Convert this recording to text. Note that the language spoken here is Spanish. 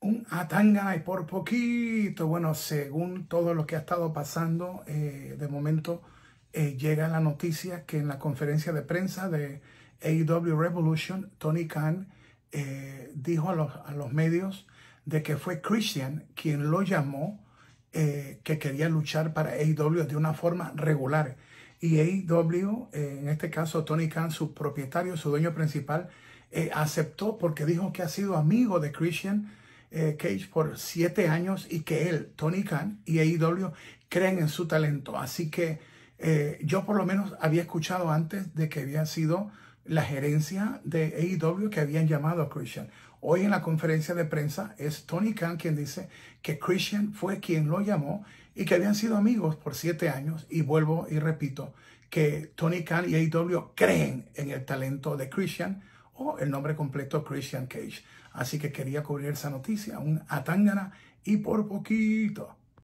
un atanga y por poquito, bueno, según todo lo que ha estado pasando, eh, de momento eh, llega la noticia que en la conferencia de prensa de AEW Revolution, Tony Khan eh, dijo a los, a los, medios de que fue Christian quien lo llamó que quería luchar para AEW de una forma regular. Y AEW, en este caso Tony Khan, su propietario, su dueño principal, aceptó porque dijo que ha sido amigo de Christian eh, Cage por siete años y que él, Tony Khan y AEW creen en su talento. Así que eh, yo por lo menos había escuchado antes de que había sido la gerencia de AEW que habían llamado a Christian. Hoy en la conferencia de prensa es Tony Khan quien dice que Christian fue quien lo llamó y que habían sido amigos por siete años. Y vuelvo y repito que Tony Khan y AEW creen en el talento de Christian o el nombre completo Christian Cage. Así que quería cubrir esa noticia, un atángana y por poquito.